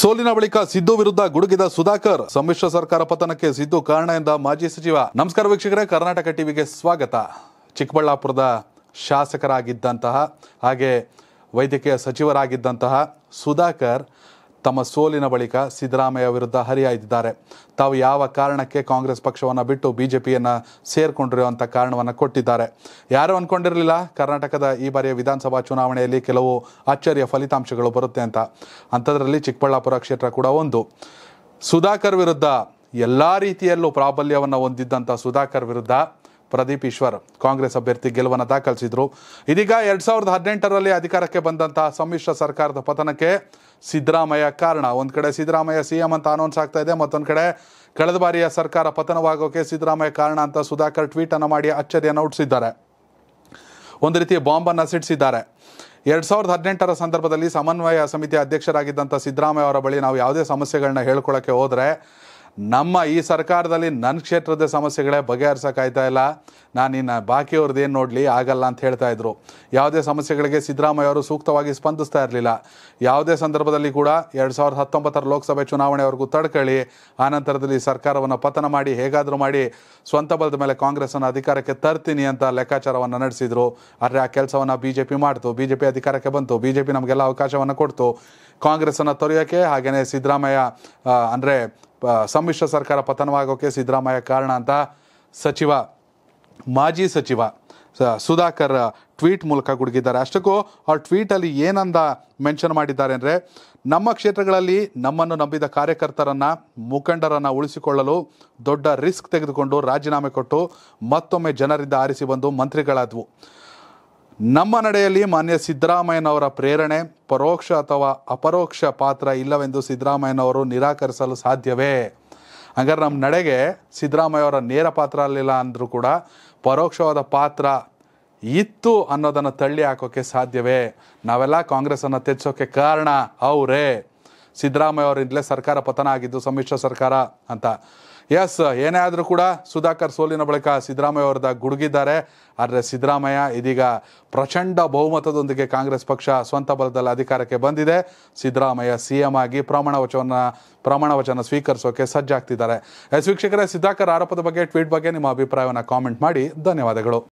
ಸೋಲಿನ ಬಳಿಕ ಸಿದ್ದು ವಿರುದ್ಧ ಗುಡುಗಿದ ಸುಧಾಕರ್ ಸಮ್ಮಿಶ್ರ ಸರ್ಕಾರ ಪತನಕ್ಕೆ ಸಿದ್ದು ಕಾರಣ ಎಂದ ಮಾಜಿ ಸಚಿವ ನಮಸ್ಕಾರ ವೀಕ್ಷಕರೇ ಕರ್ನಾಟಕ ಟಿವಿಗೆ ಸ್ವಾಗತ ಚಿಕ್ಕಬಳ್ಳಾಪುರದ ಶಾಸಕರಾಗಿದ್ದಂತಹ ಹಾಗೆ ವೈದ್ಯಕೀಯ ಸಚಿವರಾಗಿದ್ದಂತಹ ಸುಧಾಕರ್ ತಮ್ಮ ಸೋಲಿನ ಬಳಿಕ ಸಿದ್ದರಾಮಯ್ಯ ವಿರುದ್ಧ ಹರಿಯಾಯ್ದಿದ್ದಾರೆ ತಾವು ಯಾವ ಕಾರಣಕ್ಕೆ ಕಾಂಗ್ರೆಸ್ ಪಕ್ಷವನ್ನು ಬಿಟ್ಟು ಬಿಜೆಪಿಯನ್ನು ಸೇರಿಕೊಂಡಿರೋ ಅಂಥ ಕಾರಣವನ್ನು ಕೊಟ್ಟಿದ್ದಾರೆ ಯಾರೂ ಅಂದ್ಕೊಂಡಿರಲಿಲ್ಲ ಕರ್ನಾಟಕದ ಈ ಬಾರಿಯ ವಿಧಾನಸಭಾ ಚುನಾವಣೆಯಲ್ಲಿ ಕೆಲವು ಆಶ್ಚರ್ಯ ಫಲಿತಾಂಶಗಳು ಬರುತ್ತೆ ಅಂತ ಅಂಥದ್ರಲ್ಲಿ ಚಿಕ್ಕಬಳ್ಳಾಪುರ ಕ್ಷೇತ್ರ ಕೂಡ ಒಂದು ಸುಧಾಕರ್ ವಿರುದ್ಧ ಎಲ್ಲ ರೀತಿಯಲ್ಲೂ ಪ್ರಾಬಲ್ಯವನ್ನು ಹೊಂದಿದ್ದಂಥ ಸುಧಾಕರ್ ವಿರುದ್ಧ ಪ್ರದೀಪ್ ಈಶ್ವರ್ ಕಾಂಗ್ರೆಸ್ ಅಭ್ಯರ್ಥಿ ಗೆಲುವನ್ನು ದಾಖಲಿಸಿದ್ರು ಇದೀಗ ಎರಡ್ ಸಾವಿರದ ಹದಿನೆಂಟರಲ್ಲಿ ಅಧಿಕಾರಕ್ಕೆ ಬಂದಂತಹ ಸಮ್ಮಿಶ್ರ ಸರ್ಕಾರದ ಪತನಕ್ಕೆ ಸಿದ್ದರಾಮಯ್ಯ ಕಾರಣ ಒಂದ್ ಕಡೆ ಸಿದ್ದರಾಮಯ್ಯ ಸಿಎಂ ಅಂತ ಅನೌನ್ಸ್ ಆಗ್ತಾ ಇದೆ ಮತ್ತೊಂದು ಕಡೆ ಕಳೆದ ಬಾರಿಯ ಸರ್ಕಾರ ಪತನವಾಗೋಕೆ ಸಿದ್ದರಾಮಯ್ಯ ಕಾರಣ ಅಂತ ಸುಧಾಕರ್ ಟ್ವೀಟ್ ಅನ್ನು ಮಾಡಿ ಅಚ್ಚರಿಯನ್ನು ಹುಟ್ಟಿಸಿದ್ದಾರೆ ಒಂದು ರೀತಿಯ ಬಾಂಬನ್ನು ಸಿಡಿಸಿದ್ದಾರೆ ಎರಡ್ ಸಾವಿರದ ಹದಿನೆಂಟರ ಸಂದರ್ಭದಲ್ಲಿ ಸಮನ್ವಯ ಸಮಿತಿ ಅಧ್ಯಕ್ಷರಾಗಿದ್ದಂಥ ಸಿದ್ದರಾಮಯ್ಯ ಅವರ ಬಳಿ ನಾವು ಯಾವುದೇ ಸಮಸ್ಯೆಗಳನ್ನ ಹೇಳ್ಕೊಳ್ಳೋಕೆ ಹೋದರೆ ನಮ್ಮ ಈ ಸರ್ಕಾರದಲ್ಲಿ ನನ್ನ ಕ್ಷೇತ್ರದ ಸಮಸ್ಯೆಗಳೇ ಬಗೆಹರಿಸೋಕ್ಕಾಯ್ತಾ ಇಲ್ಲ ನಾನು ಇನ್ನು ಬಾಕಿಯವ್ರದ್ದು ಏನು ನೋಡಲಿ ಆಗಲ್ಲ ಅಂತ ಹೇಳ್ತಾ ಇದ್ರು ಯಾವುದೇ ಸಮಸ್ಯೆಗಳಿಗೆ ಸಿದ್ದರಾಮಯ್ಯ ಅವರು ಸೂಕ್ತವಾಗಿ ಸ್ಪಂದಿಸ್ತಾ ಇರಲಿಲ್ಲ ಯಾವುದೇ ಸಂದರ್ಭದಲ್ಲಿ ಕೂಡ ಎರಡು ಸಾವಿರದ ಹತ್ತೊಂಬತ್ತರ ಲೋಕಸಭೆ ಚುನಾವಣೆವರೆಗೂ ತಡ್ಕೊಳ್ಳಿ ಆನಂತರದಲ್ಲಿ ಸರ್ಕಾರವನ್ನು ಪತನ ಮಾಡಿ ಹೇಗಾದರೂ ಮಾಡಿ ಸ್ವಂತ ಬಲದ ಮೇಲೆ ಕಾಂಗ್ರೆಸ್ಸನ್ನು ಅಧಿಕಾರಕ್ಕೆ ತರ್ತೀನಿ ಅಂತ ಲೆಕ್ಕಾಚಾರವನ್ನು ನಡೆಸಿದರು ಆದರೆ ಆ ಕೆಲಸವನ್ನು ಬಿ ಜೆ ಪಿ ಮಾಡ್ತು ಬಿ ಜೆ ಪಿ ಅಧಿಕಾರಕ್ಕೆ ಬಂತು ಬಿ ಜೆ ಪಿ ನಮಗೆಲ್ಲ ಅವಕಾಶವನ್ನು ಕೊಡ್ತು ಕಾಂಗ್ರೆಸ್ಸನ್ನು ತೊರೆಯೋಕೆ ಹಾಗೆಯೇ ಸಿದ್ದರಾಮಯ್ಯ ಅಂದರೆ ಸಮ್ಮಿಶ್ರ ಸರ್ಕಾರ ಪತನವಾಗೋಕ್ಕೆ ಸಿದ್ದರಾಮಯ್ಯ ಕಾರಣ ಅಂತ ಸಚಿವ ಮಾಜಿ ಸಚಿವ ಸುಧಾಕರ್ ಟ್ವೀಟ್ ಮೂಲಕ ಗುಡುಗಿದ್ದಾರೆ ಅಷ್ಟಕ್ಕೂ ಆ ಟ್ವೀಟಲ್ಲಿ ಏನಂದ ಮೆನ್ಷನ್ ಮಾಡಿದ್ದಾರೆ ಅಂದರೆ ನಮ್ಮ ಕ್ಷೇತ್ರಗಳಲ್ಲಿ ನಮ್ಮನ್ನು ನಂಬಿದ ಕಾರ್ಯಕರ್ತರನ್ನು ಮುಖಂಡರನ್ನು ಉಳಿಸಿಕೊಳ್ಳಲು ದೊಡ್ಡ ರಿಸ್ಕ್ ತೆಗೆದುಕೊಂಡು ರಾಜೀನಾಮೆ ಕೊಟ್ಟು ಮತ್ತೊಮ್ಮೆ ಜನರಿಂದ ಆರಿಸಿ ಬಂದು ಮಂತ್ರಿಗಳಾದವು ನಮ್ಮ ನಡೆಯಲ್ಲಿ ಮಾನ್ಯ ಸಿದ್ದರಾಮಯ್ಯನವರ ಪ್ರೇರಣೆ ಪರೋಕ್ಷ ಅಥವಾ ಅಪರೋಕ್ಷ ಪಾತ್ರ ಇಲ್ಲವೆಂದು ಸಿದ್ದರಾಮಯ್ಯನವರು ನಿರಾಕರಿಸಲು ಸಾಧ್ಯವೇ ಹಂಗಾರೆ ನಮ್ಮ ನಡೆಗೆ ಸಿದ್ದರಾಮಯ್ಯವರ ನೇರ ಪಾತ್ರ ಅಲ್ಲಿಲ್ಲ ಅಂದರೂ ಕೂಡ ಪರೋಕ್ಷವಾದ ಪಾತ್ರ ಇತ್ತು ಅನ್ನೋದನ್ನು ತಳ್ಳಿ ಹಾಕೋಕ್ಕೆ ಸಾಧ್ಯವೇ ನಾವೆಲ್ಲ ಕಾಂಗ್ರೆಸ್ಸನ್ನು ತೆಚ್ಚೋಕ್ಕೆ ಕಾರಣ ಅವರೇ ಸಿದ್ದರಾಮಯ್ಯ ಅವರಿಂದಲೇ ಸರ್ಕಾರ ಪತನ ಆಗಿದ್ದು ಸಮ್ಮಿಶ್ರ ಸರ್ಕಾರ ಅಂತ ಎಸ್ ಏನೇ ಆದರೂ ಕೂಡ ಸುಧಾಕರ್ ಸೋಲಿನ ಬಳಿಕ ಸಿದ್ದರಾಮಯ್ಯ ಅವರದ ಗುಡುಗಿದ್ದಾರೆ ಆದರೆ ಸಿದ್ದರಾಮಯ್ಯ ಇದೀಗ ಪ್ರಚಂಡ ಬಹುಮತದೊಂದಿಗೆ ಕಾಂಗ್ರೆಸ್ ಪಕ್ಷ ಸ್ವಂತ ಬಲದಲ್ಲಿ ಅಧಿಕಾರಕ್ಕೆ ಬಂದಿದೆ ಸಿದ್ದರಾಮಯ್ಯ ಸಿ ಎಂ ಆಗಿ ಪ್ರಮಾಣ ವಚನ ಪ್ರಮಾಣ ವಚನ ಸ್ವೀಕರಿಸೋಕೆ ಸಜ್ಜಾಗ್ತಿದ್ದಾರೆ ಎಸ್ ವೀಕ್ಷಕರೇ ಸಿದ್ದಾಕರ್ ಆರೋಪದ ಬಗ್ಗೆ ಟ್ವೀಟ್ ಬಗ್ಗೆ ನಿಮ್ಮ ಅಭಿಪ್ರಾಯವನ್ನು ಕಾಮೆಂಟ್ ಮಾಡಿ ಧನ್ಯವಾದಗಳು